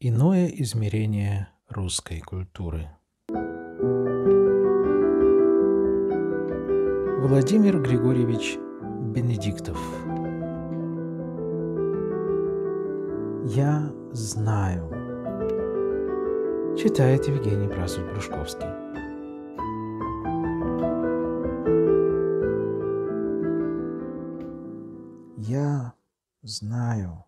Иное измерение русской культуры. Владимир Григорьевич Бенедиктов. Я знаю. Читает Евгений Прасуль-Брюшковский. Я знаю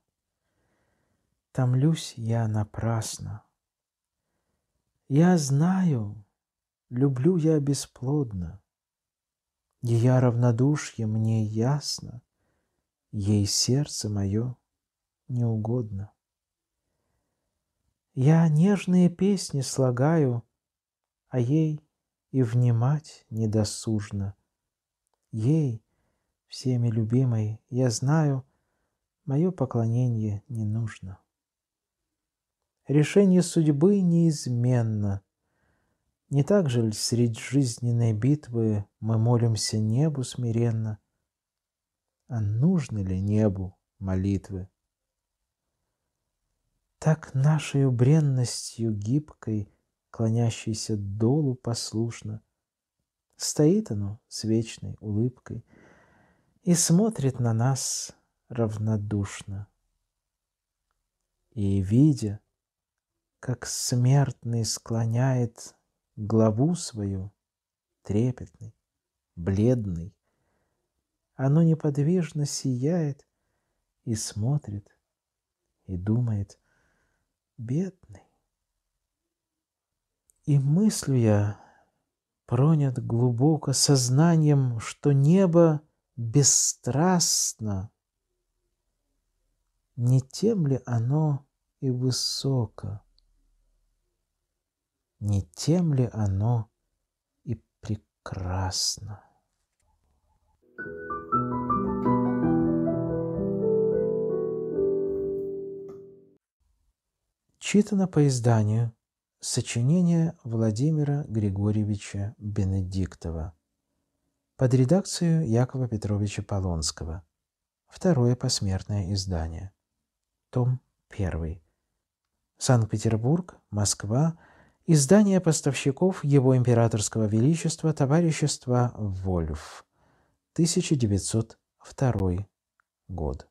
томлюсь я напрасно. Я знаю, люблю я бесплодно, Ее равнодушье мне ясно, Ей сердце мое неугодно. Я нежные песни слагаю, А ей и внимать недосужно. Ей, всеми любимой, я знаю, Мое поклонение не нужно решение судьбы неизменно. Не так же ли средь жизненной битвы мы молимся небу смиренно? А нужно ли небу молитвы? Так нашей бренностью гибкой, клонящейся долу послушно, стоит оно с вечной улыбкой и смотрит на нас равнодушно. И, видя, как смертный склоняет главу свою, трепетный, бледный. Оно неподвижно сияет и смотрит, и думает, бедный. И мыслю я пронят глубоко сознанием, что небо бесстрастно, не тем ли оно и высоко не тем ли оно и прекрасно. Читано по изданию сочинение Владимира Григорьевича Бенедиктова под редакцию Якова Петровича Полонского. Второе посмертное издание. Том 1. Санкт-Петербург, Москва, Издание поставщиков Его Императорского Величества Товарищества Вольф, 1902 год.